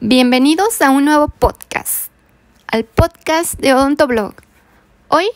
Bienvenidos a un nuevo podcast, al podcast de Odontoblog. Hoy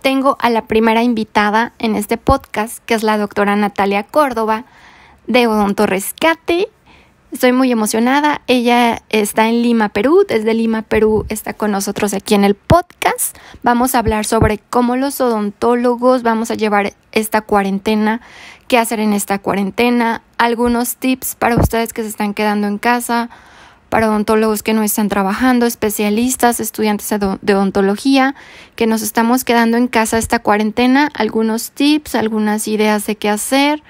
tengo a la primera invitada en este podcast, que es la doctora Natalia Córdoba de Odonto Rescate. Estoy muy emocionada. Ella está en Lima, Perú. Desde Lima, Perú está con nosotros aquí en el podcast. Vamos a hablar sobre cómo los odontólogos vamos a llevar esta cuarentena, qué hacer en esta cuarentena, algunos tips para ustedes que se están quedando en casa para odontólogos que no están trabajando, especialistas, estudiantes de odontología, que nos estamos quedando en casa esta cuarentena, algunos tips, algunas ideas de qué hacer,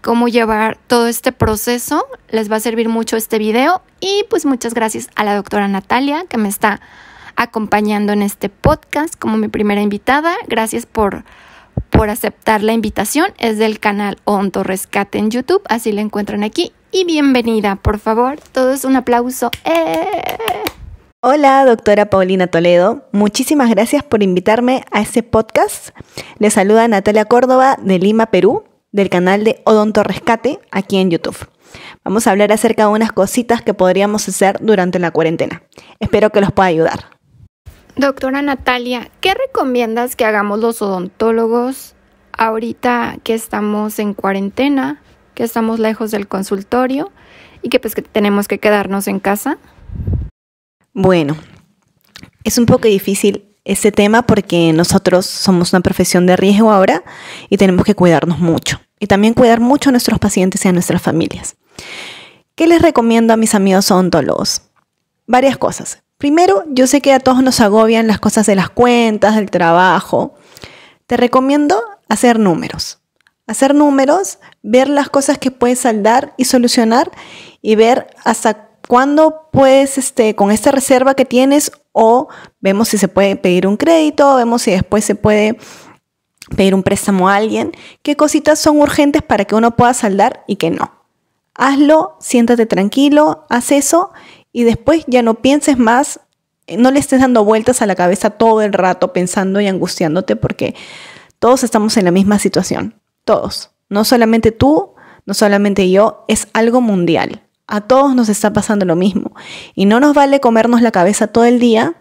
cómo llevar todo este proceso. Les va a servir mucho este video y pues muchas gracias a la doctora Natalia que me está acompañando en este podcast como mi primera invitada. Gracias por por aceptar la invitación es del canal Onto Rescate en YouTube, así la encuentran aquí y bienvenida. Por favor, todos un aplauso. ¡Eh! Hola, doctora Paulina Toledo. Muchísimas gracias por invitarme a este podcast. Le saluda Natalia Córdoba de Lima, Perú, del canal de Odonto Rescate aquí en YouTube. Vamos a hablar acerca de unas cositas que podríamos hacer durante la cuarentena. Espero que los pueda ayudar. Doctora Natalia, ¿qué recomiendas que hagamos los odontólogos ahorita que estamos en cuarentena? Ya estamos lejos del consultorio y que pues tenemos que quedarnos en casa? Bueno, es un poco difícil ese tema porque nosotros somos una profesión de riesgo ahora y tenemos que cuidarnos mucho y también cuidar mucho a nuestros pacientes y a nuestras familias. ¿Qué les recomiendo a mis amigos odontólogos? Varias cosas. Primero, yo sé que a todos nos agobian las cosas de las cuentas, del trabajo. Te recomiendo hacer números. Hacer números, ver las cosas que puedes saldar y solucionar y ver hasta cuándo puedes, este, con esta reserva que tienes, o vemos si se puede pedir un crédito, vemos si después se puede pedir un préstamo a alguien, qué cositas son urgentes para que uno pueda saldar y que no. Hazlo, siéntate tranquilo, haz eso y después ya no pienses más, no le estés dando vueltas a la cabeza todo el rato pensando y angustiándote porque todos estamos en la misma situación todos, no solamente tú, no solamente yo, es algo mundial. A todos nos está pasando lo mismo y no nos vale comernos la cabeza todo el día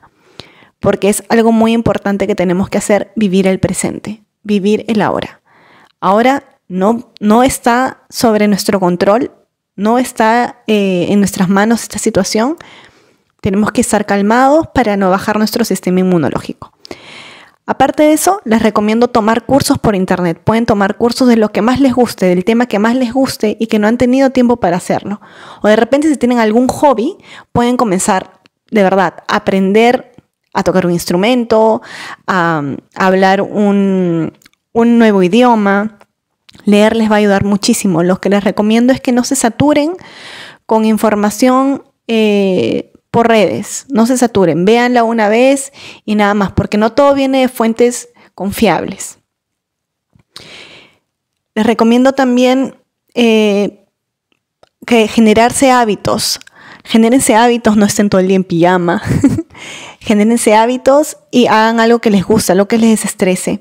porque es algo muy importante que tenemos que hacer, vivir el presente, vivir el ahora. Ahora no, no está sobre nuestro control, no está eh, en nuestras manos esta situación. Tenemos que estar calmados para no bajar nuestro sistema inmunológico. Aparte de eso, les recomiendo tomar cursos por internet. Pueden tomar cursos de lo que más les guste, del tema que más les guste y que no han tenido tiempo para hacerlo. O de repente si tienen algún hobby, pueden comenzar de verdad a aprender a tocar un instrumento, a, mm, hablar un, nuevo idioma. Leer les va a ayudar muchísimo. Lo que les recomiendo es que no se saturen con información eh, por redes, no se saturen, véanla una vez y nada más, porque no todo viene de fuentes confiables. Les recomiendo también eh, que generarse hábitos, genérense hábitos, no estén todo el día en pijama, genérense hábitos y hagan algo que les gusta, lo que les desestrese.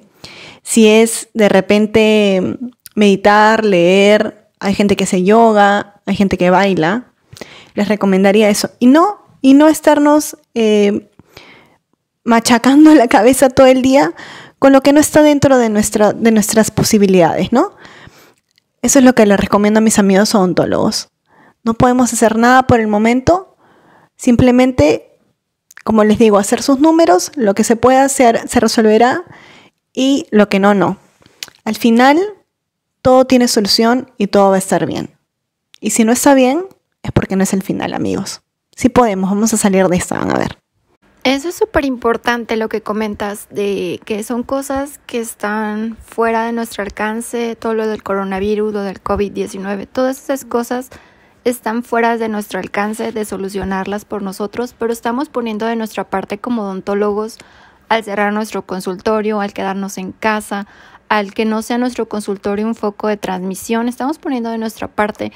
Si es de repente meditar, leer, hay gente que hace yoga, hay gente que baila, les recomendaría eso. Y no y no estarnos eh, machacando la cabeza todo el día con lo que no está dentro de, nuestra, de nuestras posibilidades, ¿no? Eso es lo que les recomiendo a mis amigos odontólogos. No podemos hacer nada por el momento, simplemente, como les digo, hacer sus números, lo que se pueda hacer se resolverá y lo que no, no. Al final, todo tiene solución y todo va a estar bien. Y si no está bien, es porque no es el final, amigos sí podemos, vamos a salir de esta, van a ver. Eso es súper importante lo que comentas, de que son cosas que están fuera de nuestro alcance, todo lo del coronavirus, lo del COVID-19, todas esas cosas están fuera de nuestro alcance de solucionarlas por nosotros, pero estamos poniendo de nuestra parte como odontólogos al cerrar nuestro consultorio, al quedarnos en casa, al que no sea nuestro consultorio un foco de transmisión, estamos poniendo de nuestra parte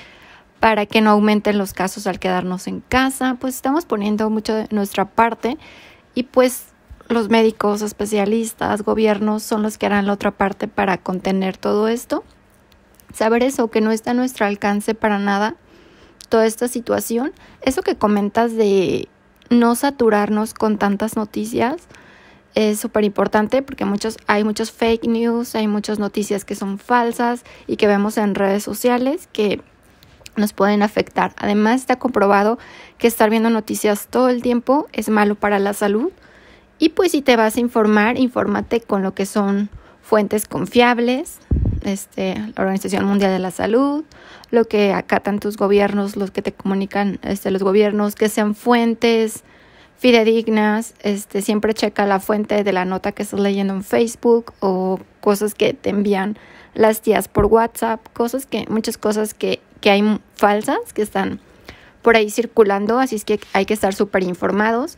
para que no aumenten los casos al quedarnos en casa, pues estamos poniendo mucho de nuestra parte y pues los médicos, especialistas, gobiernos son los que harán la otra parte para contener todo esto. Saber eso, que no está a nuestro alcance para nada toda esta situación, eso que comentas de no saturarnos con tantas noticias es súper importante porque muchos, hay muchos fake news, hay muchas noticias que son falsas y que vemos en redes sociales que nos pueden afectar. Además está comprobado que estar viendo noticias todo el tiempo es malo para la salud. Y pues si te vas a informar, infórmate con lo que son fuentes confiables, este, la Organización Mundial de la Salud, lo que acatan tus gobiernos, los que te comunican este, los gobiernos, que sean fuentes fidedignas, este, siempre checa la fuente de la nota que estás leyendo en Facebook o cosas que te envían las tías por WhatsApp, cosas que, muchas cosas que que hay falsas que están por ahí circulando, así es que hay que estar súper informados.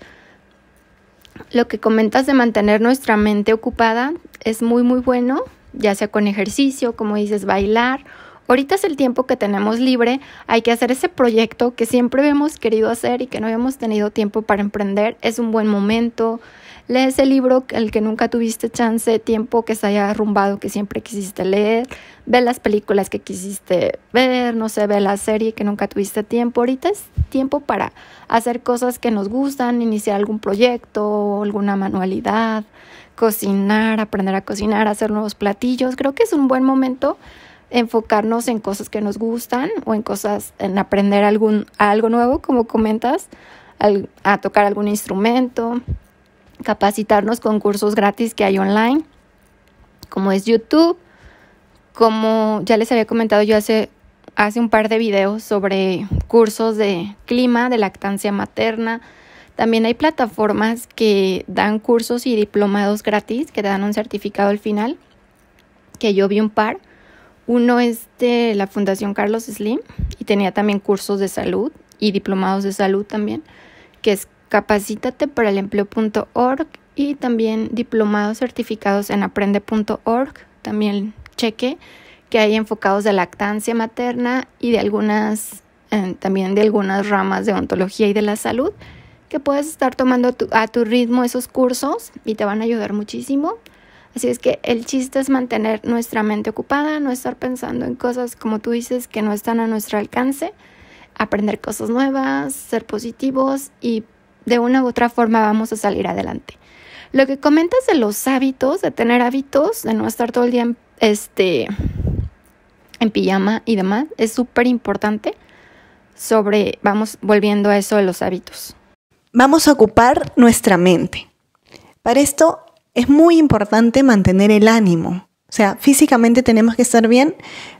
Lo que comentas de mantener nuestra mente ocupada es muy muy bueno, ya sea con ejercicio, como dices, bailar. Ahorita es el tiempo que tenemos libre, hay que hacer ese proyecto que siempre hemos querido hacer y que no habíamos tenido tiempo para emprender. Es un buen momento, Lee ese libro el que nunca tuviste chance, tiempo que se haya arrumbado que siempre quisiste leer, ve las películas que quisiste ver, no sé, ve la serie que nunca tuviste tiempo. Ahorita es tiempo para hacer cosas que nos gustan, iniciar algún proyecto, alguna manualidad, cocinar, aprender a cocinar, hacer nuevos platillos. Creo que es un buen momento enfocarnos en cosas que nos gustan o en cosas, en aprender algún, algo nuevo, como comentas, a tocar algún instrumento, capacitarnos con cursos gratis que hay online, como es YouTube, como ya les había comentado yo hace, hace un par de videos sobre cursos de clima, de lactancia materna. También hay plataformas que dan cursos y diplomados gratis, que te dan un certificado al final, que yo vi un par. Uno es de la Fundación Carlos Slim y tenía también cursos de salud y diplomados de salud también, que es capacítate para empleo.org y también diplomados certificados en aprende.org. También cheque que hay enfocados de lactancia materna y de algunas, eh, también de algunas ramas de ontología y de la salud, que puedes estar tomando a tu ritmo esos cursos y te van a ayudar muchísimo. Así es que el chiste es mantener nuestra mente ocupada, no estar pensando en cosas como tú dices que no están a nuestro alcance, aprender cosas nuevas, ser positivos y de una u otra forma vamos a salir adelante. Lo que comentas de los hábitos, de tener hábitos, de no estar todo el día en, este, en pijama y demás, es súper importante sobre, vamos volviendo a eso de los hábitos. Vamos a ocupar nuestra mente. Para esto es muy importante mantener el ánimo. O sea, físicamente tenemos que estar bien,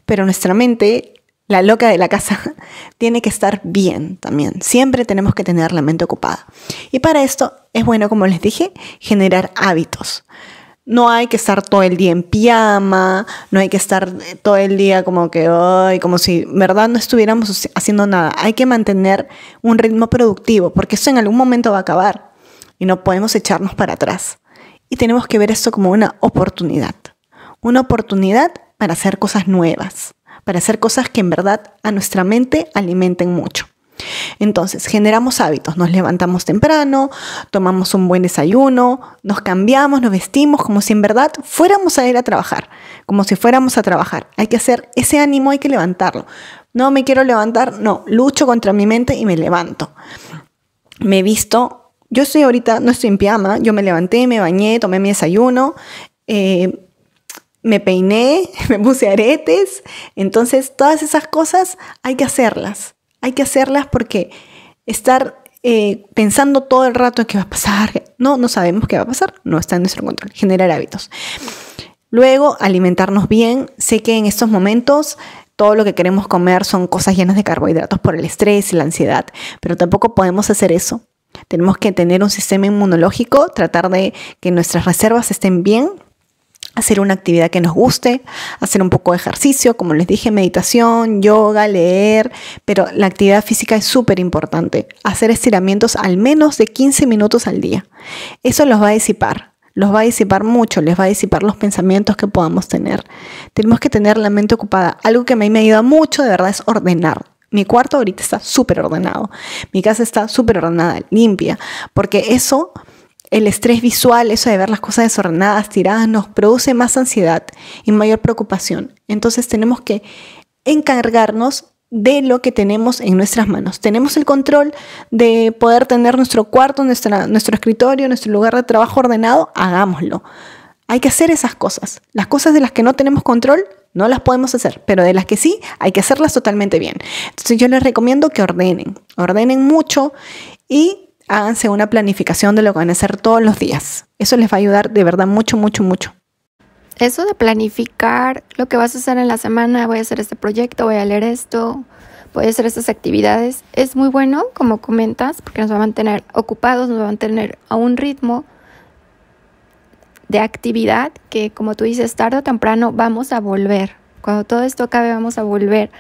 pero nuestra mente la loca de la casa tiene que estar bien también. Siempre tenemos que tener la mente ocupada. Y para esto es bueno, como les dije, generar hábitos. No hay que estar todo el día en pijama, no hay que estar eh, todo el día como que hoy, como si verdad no estuviéramos haciendo nada. Hay que mantener un ritmo productivo porque eso en algún momento va a acabar y no podemos echarnos para atrás. Y tenemos que ver esto como una oportunidad, una oportunidad para hacer cosas nuevas para hacer cosas que en verdad a nuestra mente alimenten mucho. Entonces, generamos hábitos, nos levantamos temprano, tomamos un buen desayuno, nos cambiamos, nos vestimos como si en verdad fuéramos a ir a trabajar, como si fuéramos a trabajar. Hay que hacer ese ánimo, hay que levantarlo. No me quiero levantar, no, lucho contra mi mente y me levanto. Me visto, yo estoy ahorita, no estoy en pijama, yo me levanté, me bañé, tomé mi desayuno, eh, me peiné, me puse aretes. Entonces, todas esas cosas hay que hacerlas. Hay que hacerlas porque estar eh, pensando todo el rato en qué va a pasar, no, no sabemos qué va a pasar, no está en nuestro control. Generar hábitos. Luego, alimentarnos bien. Sé que en estos momentos todo lo que queremos comer son cosas llenas de carbohidratos por el estrés y la ansiedad, pero tampoco podemos hacer eso. Tenemos que tener un sistema inmunológico, tratar de que nuestras reservas estén bien hacer una actividad que nos guste, hacer un poco de ejercicio, como les dije, meditación, yoga, leer, pero la actividad física es súper importante. Hacer estiramientos al menos de 15 minutos al día. Eso los va a disipar, los va a disipar mucho, les va a disipar los pensamientos que podamos tener. Tenemos que tener la mente ocupada. Algo que a mí me ayuda mucho, de verdad, es ordenar. Mi cuarto ahorita está súper ordenado, mi casa está súper ordenada, limpia, porque eso el estrés visual, eso de ver las cosas desordenadas, tiradas, nos produce más ansiedad y mayor preocupación. Entonces tenemos que encargarnos de lo que tenemos en nuestras manos. Tenemos el control de poder tener nuestro cuarto, nuestro escritorio, nuestro lugar de trabajo ordenado, hagámoslo. Hay que hacer esas cosas. Las cosas de las que no tenemos control, no las podemos hacer, pero de las que sí, hay que hacerlas totalmente bien. Entonces yo les recomiendo que ordenen, ordenen mucho y háganse una planificación de lo que van a hacer todos los días. Eso les va a ayudar de verdad mucho, mucho, mucho. Eso de planificar lo que vas a hacer en la semana, voy a hacer este proyecto, voy a leer esto, voy a hacer estas actividades, es muy bueno, como comentas, porque nos va a mantener ocupados, nos va a mantener a un ritmo de actividad que, como tú dices, tarde o temprano vamos a volver. Cuando todo esto acabe, vamos a volver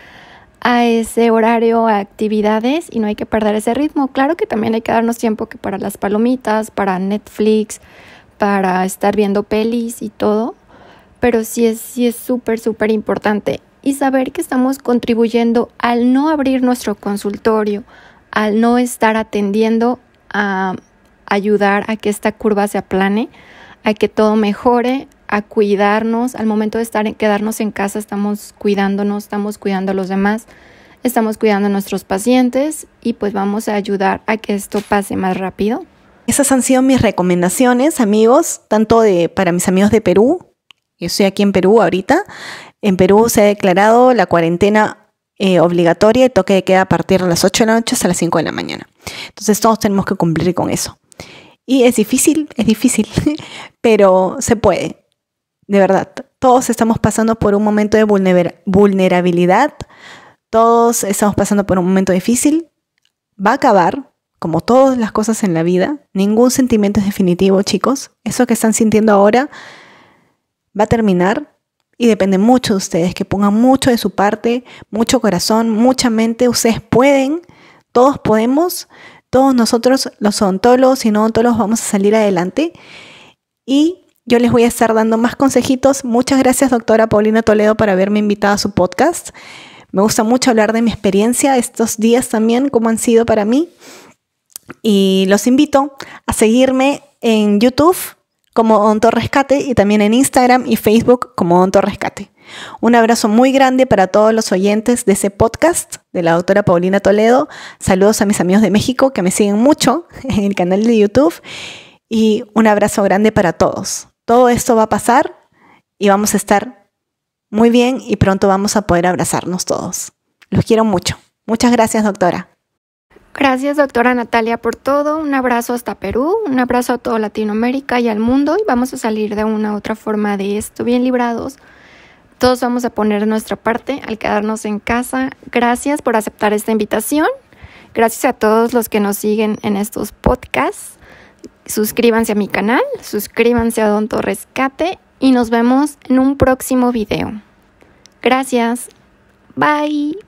a ese horario, a actividades y no hay que perder ese ritmo. Claro que también hay que darnos tiempo que para las palomitas, para Netflix, para estar viendo pelis y todo, pero sí es sí es súper súper importante y saber que estamos contribuyendo al no abrir nuestro consultorio, al no estar atendiendo a ayudar a que esta curva se aplane, a que todo mejore, a cuidarnos. Al momento de estar, quedarnos en casa, estamos cuidándonos, estamos cuidando a los demás, estamos cuidando a nuestros pacientes y pues vamos a ayudar a que esto pase más rápido. Esas han sido mis recomendaciones, amigos, tanto de, para mis amigos de Perú. Yo estoy aquí en Perú ahorita. En Perú se ha declarado la cuarentena eh, obligatoria y toque de queda a partir de las 8 de la noche hasta las 5 de la mañana. Entonces todos tenemos que cumplir con eso. Y es difícil, es difícil, pero se puede de verdad, todos estamos pasando por un momento de vulnerabilidad, todos estamos pasando por un momento difícil, va a acabar, como todas las cosas en la vida, ningún sentimiento es definitivo, chicos, eso que están sintiendo ahora va a terminar y depende mucho de ustedes, que pongan mucho de su parte, mucho corazón, mucha mente, ustedes pueden, todos podemos, todos nosotros los odontólogos y no odontólogos vamos a salir adelante y yo les voy a estar dando más consejitos. Muchas gracias, doctora Paulina Toledo, por haberme invitado a su podcast. Me gusta mucho hablar de mi experiencia estos días también, cómo han sido para mí. Y los invito a seguirme en YouTube como Onto Rescate y también en Instagram y Facebook como Onto Rescate. Un abrazo muy grande para todos los oyentes de ese podcast de la doctora Paulina Toledo. Saludos a mis amigos de México que me siguen mucho en el canal de YouTube y un abrazo grande para todos todo esto va a pasar y vamos a estar muy bien y pronto vamos a poder abrazarnos todos. Los quiero mucho. Muchas gracias, doctora. Gracias, doctora Natalia, por todo. Un abrazo hasta Perú, un abrazo a toda Latinoamérica y al mundo. Y vamos a salir de una u otra forma de esto, bien librados. Todos vamos a poner nuestra parte al quedarnos en casa. Gracias por aceptar esta invitación. Gracias a todos los que nos siguen en estos podcasts suscríbanse a mi canal, suscríbanse a Don Torrescate y nos vemos en un próximo video. Gracias. Bye.